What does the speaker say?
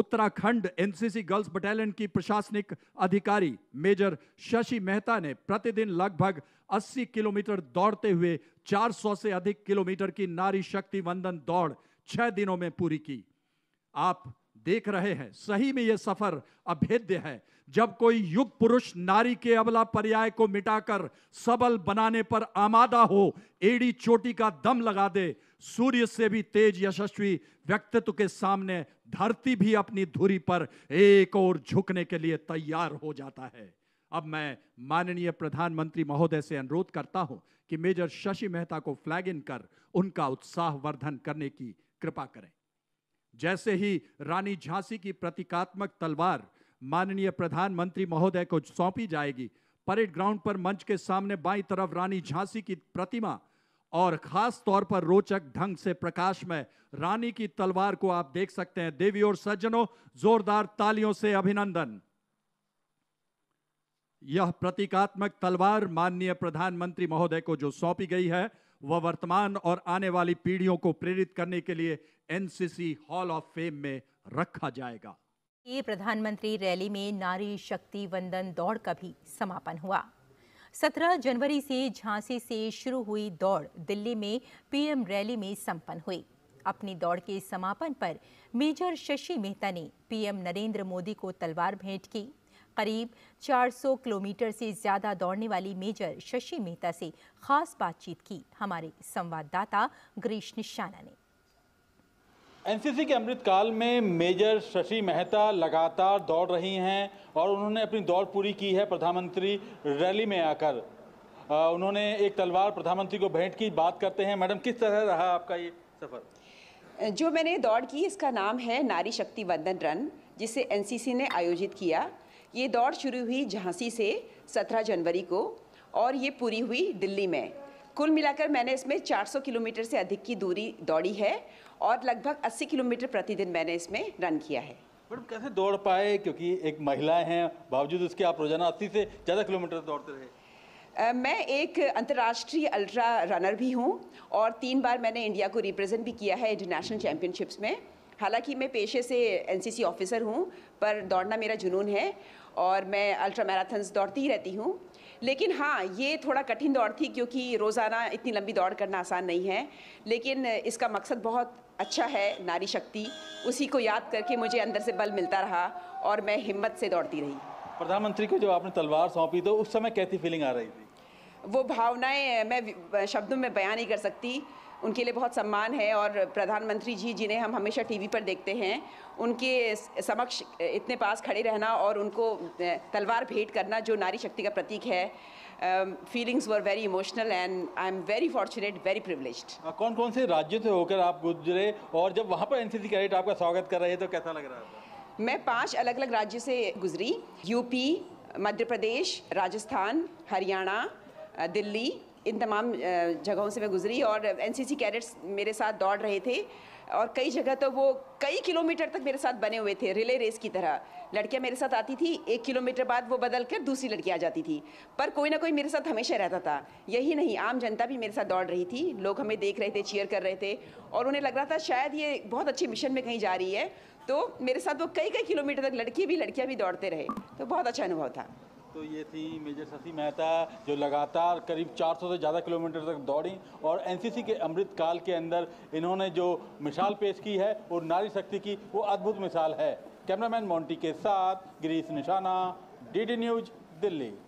Uttarakhand NCC girls battalion की प्रशासनिक अधिकारी मेजर शशि मेहता ने प्रतिदिन लगभग 80 किलोमीटर दौड़ते हुए 400 से अधिक किलोमीटर की नारी शक्ति वंदन दौड़ छह दिनों में पूरी की आप देख रहे हैं सही में यह सफर अभेद्य है जब कोई युग पुरुष नारी के अबला पर्याय को मिटाकर सबल बनाने पर आमादा हो एड़ी चोटी का दम लगा दे सूर्य से भी तेज यशस्वी व्यक्तित्व के सामने धरती भी अपनी धुरी पर एक और झुकने के लिए तैयार हो जाता है अब मैं माननीय प्रधानमंत्री महोदय से अनुरोध करता हूं कि मेजर शशि मेहता को फ्लैग इन कर उनका उत्साह वर्धन करने की कृपा करें जैसे ही रानी झांसी की प्रतीकात्मक तलवार माननीय प्रधानमंत्री महोदय को सौंपी जाएगी परेड ग्राउंड पर मंच के सामने बाई तरफ रानी झांसी की प्रतिमा और खास तौर पर रोचक ढंग से प्रकाश में रानी की तलवार को आप देख सकते हैं देवी और सज्जनों जोरदार तालियों से अभिनंदन यह प्रतीकात्मक तलवार माननीय प्रधानमंत्री महोदय को जो सौंपी गई है वह वर्तमान और आने वाली पीढ़ियों को प्रेरित करने के लिए एनसीसी हॉल ऑफ फेम में रखा जाएगा ये प्रधानमंत्री रैली में नारी शक्ति वंदन दौड़ का भी समापन हुआ 17 जनवरी से झांसी से शुरू हुई दौड़ दिल्ली में पीएम रैली में संपन्न हुई अपनी दौड़ के समापन पर मेजर शशि मेहता ने पीएम नरेंद्र मोदी को तलवार भेंट की करीब 400 किलोमीटर से ज़्यादा दौड़ने वाली मेजर शशि मेहता से खास बातचीत की हमारे संवाददाता गिरीश निशाना ने एनसीसी के अमृतकाल में मेजर शशि मेहता लगातार दौड़ रही हैं और उन्होंने अपनी दौड़ पूरी की है प्रधानमंत्री रैली में आकर उन्होंने एक तलवार प्रधानमंत्री को भेंट की बात करते हैं मैडम किस तरह रहा आपका ये सफ़र जो मैंने दौड़ की इसका नाम है नारी शक्ति वंदन रन जिसे एनसीसी ने आयोजित किया ये दौड़ शुरू हुई झांसी से 17 जनवरी को और ये पूरी हुई दिल्ली में कुल मिलाकर मैंने इसमें 400 किलोमीटर से अधिक की दूरी दौड़ी है और लगभग 80 किलोमीटर प्रतिदिन मैंने इसमें रन किया है मैडम कैसे दौड़ पाए क्योंकि एक महिलाएं हैं बावजूद उसके आप रोजाना अस्सी से ज़्यादा किलोमीटर दौड़ते रहे मैं एक अंतर्राष्ट्रीय अल्ट्रा रनर भी हूँ और तीन बार मैंने इंडिया को रिप्रेजेंट भी किया है इंटरनेशनल चैम्पियनशिप्स में हालांकि मैं पेशे से एनसीसी ऑफिसर हूँ पर दौड़ना मेरा जुनून है और मैं अल्ट्रा मैराथन्स दौड़ती ही रहती हूँ लेकिन हाँ ये थोड़ा कठिन दौड़ थी क्योंकि रोज़ाना इतनी लंबी दौड़ करना आसान नहीं है लेकिन इसका मकसद बहुत अच्छा है नारी शक्ति उसी को याद करके मुझे अंदर से बल मिलता रहा और मैं हिम्मत से दौड़ती रही प्रधानमंत्री को जब आपने तलवार सौंपी तो उस समय कैसी फीलिंग आ रही थी वो भावनाएं मैं शब्दों में बयान नहीं कर सकती उनके लिए बहुत सम्मान है और प्रधानमंत्री जी जिन्हें हम हमेशा टीवी पर देखते हैं उनके समक्ष इतने पास खड़े रहना और उनको तलवार भेंट करना जो नारी शक्ति का प्रतीक है feelings were very emotional and I am very fortunate very privilege कौन कौन से राज्यों से होकर आप गुजरे और जब वहाँ पर एनसीसी कैडेट आपका स्वागत कर रहे हैं तो कैसा लग रहा है मैं पांच अलग अलग राज्यों से गुजरी यूपी मध्य प्रदेश राजस्थान हरियाणा दिल्ली इन तमाम जगहों से मैं गुजरी और एनसीसी कैडेट्स मेरे साथ दौड़ रहे थे और कई जगह तो वो कई किलोमीटर तक मेरे साथ बने हुए थे रिले रेस की तरह लड़कियां मेरे साथ आती थी एक किलोमीटर बाद वो बदल कर दूसरी लड़की आ जाती थी पर कोई ना कोई मेरे साथ हमेशा रहता था यही नहीं आम जनता भी मेरे साथ दौड़ रही थी लोग हमें देख रहे थे चीयर कर रहे थे और उन्हें लग रहा था शायद ये बहुत अच्छे मिशन में कहीं जा रही है तो मेरे साथ वो कई कई किलोमीटर तक लड़की भी लड़कियाँ भी दौड़ते रहे तो बहुत अच्छा अनुभव था तो ये थी मेजर शशि मेहता जो लगातार करीब 400 से ज़्यादा किलोमीटर तक दौड़ी और एनसीसी के अमृत काल के अंदर इन्होंने जो मिसाल पेश की है और नारी शक्ति की वो अद्भुत मिसाल है कैमरामैन मोंटी के साथ गिरीश निशाना डीडी न्यूज दिल्ली